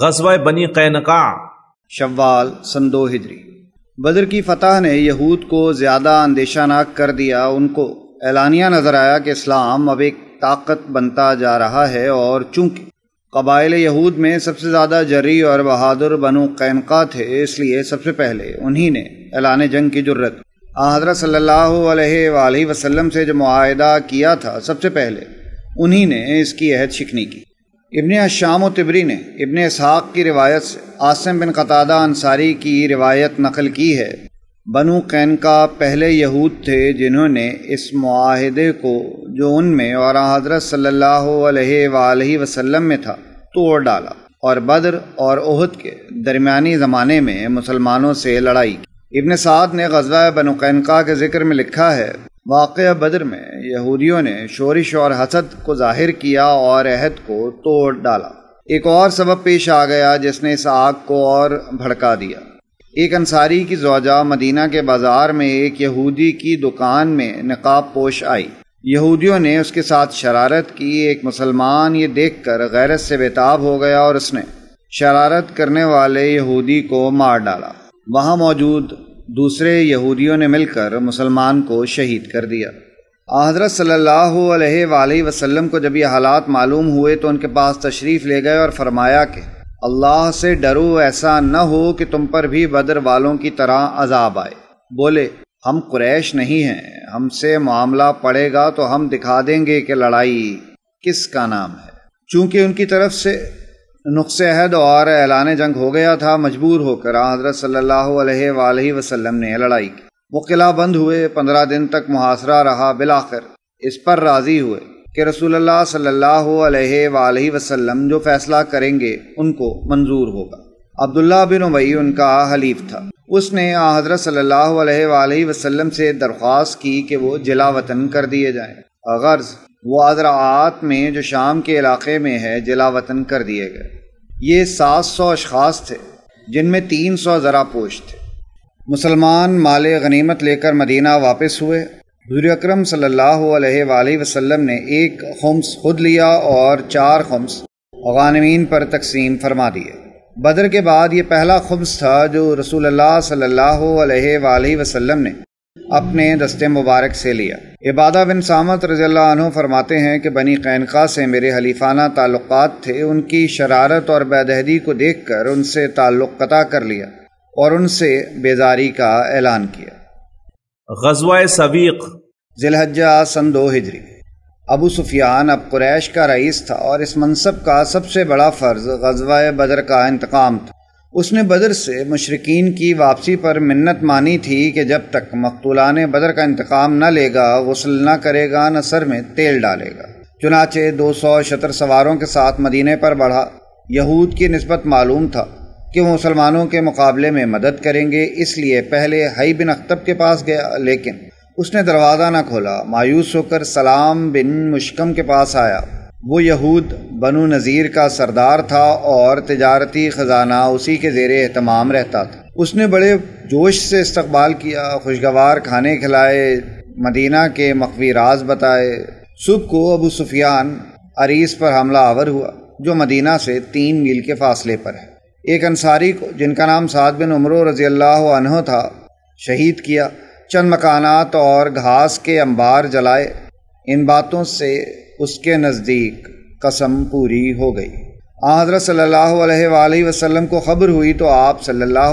गजवा बनी कैनका शवाल सन दो हिजरी बदर की फतह ने यहूद को ज़्यादा अंदेशानाक कर दिया उनको ऐलानिया नज़र आया कि इस्लाम अब एक ताकत बनता जा रहा है और चूंकि कबाइल यहूद में सबसे ज़्यादा जरी और बहादुर बनु कैनका थे इसलिए सबसे पहले उन्हीं ने एलान जंग की जरूरत हजरत सल्लल्लाहु अलैहि से जो माह किया था सबसे पहले उन्हीं ने इसकी अहद शिकनी की इबन शाम तिबरी ने इबन इसहाक़ की रिवायत से आसम बिन कतादा अंसारी की रिवायत नकल की है बनु कैन का पहले यहूद थे जिन्होंने इस माहदे को जो उनमें और हज़रत सल्ला वसलम में था तोड़ डाला और बद्र और ओहद के दरमियानी ज़माने में मुसलमानों से लड़ाई की इबन साद ने गजवा बनुकैनका के ज़िक्र में लिखा है वाक़ बद्र में यहूदियों ने शोरिश और हसद को जाहिर किया और अहद को तोड़ डाला एक और सबब पेश आ गया जिसने इस आग को और भड़का दिया एक अंसारी की जौजा मदीना के बाजार में एक यहूदी की दुकान में नकाब पोश आई यहूदियों ने उसके साथ शरारत की एक मुसलमान ये देख कर गैरत से बेताब हो गया और उसने शरारत करने वाले यहूदी को मार डाला वहाँ मौजूद दूसरे यहूदियों ने मिलकर मुसलमान को शहीद कर दिया हजरत सल्लल्लाहु अलैहि वसल्लम को जब ये हालात मालूम हुए तो उनके पास तशरीफ़ ले गए और फरमाया कि अल्लाह से डरो ऐसा न हो कि तुम पर भी बदर वालों की तरह अजाब आए बोले हम कुरैश नहीं हैं हमसे मामला पड़ेगा तो हम दिखा देंगे कि लड़ाई किसका नाम है चूंकि उनकी तरफ से नुस्ख़ अहद और ऐलान जंग हो गया था मजबूर होकर हजरत सल्लल्लाहु अलैहि वसल्लम ने लड़ाई की वो किला बंद हुए पंद्रह दिन तक मुहासरा रहा बिलाकर इस पर राज़ी हुए कि रसूलुल्लाह सल्लल्लाहु अलैहि वसल्लम जो फैसला करेंगे उनको मंजूर होगा अब्दुल्ला बिन उबई उनका हलीफ था उसने हजरत सल्लल्लाहु अलैहि वसल्लम से दरख्वास्त की कि वो जिला वतन कर दिए जाए गर्ज वो अजरात में जो शाम के इलाके में है जिला वतन कर दिए गए ये सात सौ अशखास थे जिनमें तीन सौ जरा पोश थे मुसलमान माल गनीमत लेकर मदीना वापस हुए हजूर अक्रम वसलम ने एक खम्स खुद लिया और चार खम्स गनमीन पर तकसीम फरमा दिए बदर के बाद ये पहला खुम्स था जो रसूल सल्ला वसलम ने अपने दस्ते मुबारक से लिया इबादा बिन सामत रजील्ला फरमाते हैं कि बनी कैनका से मेरे हलीफाना ताल्लुक़ थे उनकी शरारत और बेदहदी को देख कर उनसे ताल्लुक़ कता कर लिया और उनसे बेजारी का ऐलान किया गजवा सवीक जिलहजा सन दो हिजरी अबू सुफियान अब कुरैश का रईस था और इस मनसब का सबसे बड़ा फ़र्ज़ गजवा बदर का इंतकाम था उसने बदर से मशरकिन की वापसी पर मन्नत मानी थी कि जब तक मकतूला ने बदर का इंतकाम न लेगा गसल न करेगा न सर में तेल डालेगा चुनाचे दो सौ शतर सवारों के साथ मदीने पर बढ़ा यहूद की नस्बत मालूम था कि वो मुसलमानों के मुकाबले में मदद करेंगे इसलिए पहले हई बिन अख्तब के पास गया लेकिन उसने दरवाज़ा न खोला मायूस होकर सलाम बिन मुश्कम के पास आया वो यहूद बनु नज़ीर का सरदार था और तजारती ख़जाना उसी के ज़ेर अहतमाम रहता था उसने बड़े जोश से इस्तबाल किया खुशगवार खाने खिलाए मदीना के मखवी राज बताए सुबह को अबू सुफियान अरीस पर हमला आवर हुआ जो मदीना से तीन मील के फासले पर है एक अंसारी को जिनका नाम साद बिन उमर रज़ी अल्लाह था शहीद किया चंद मकानात और घास के अंबार जलाए इन बातों से उसके नज़दीक कसम पूरी हो गई आदर सल्ला वसलम को खबर हुई तो आप सल्ला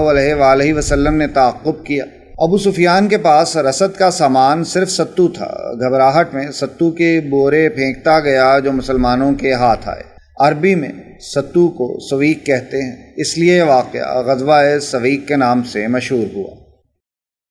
वसलम ने ताक़ुब किया अबू सुफियान के पास रसद का सामान सिर्फ सत्तू था घबराहट में सत्तू के बोरे फेंकता गया जो मुसलमानों के हाथ आए अरबी में सत्तू को सवीक कहते हैं इसलिए वाक़ गजवा सवीक के नाम से मशहूर हुआ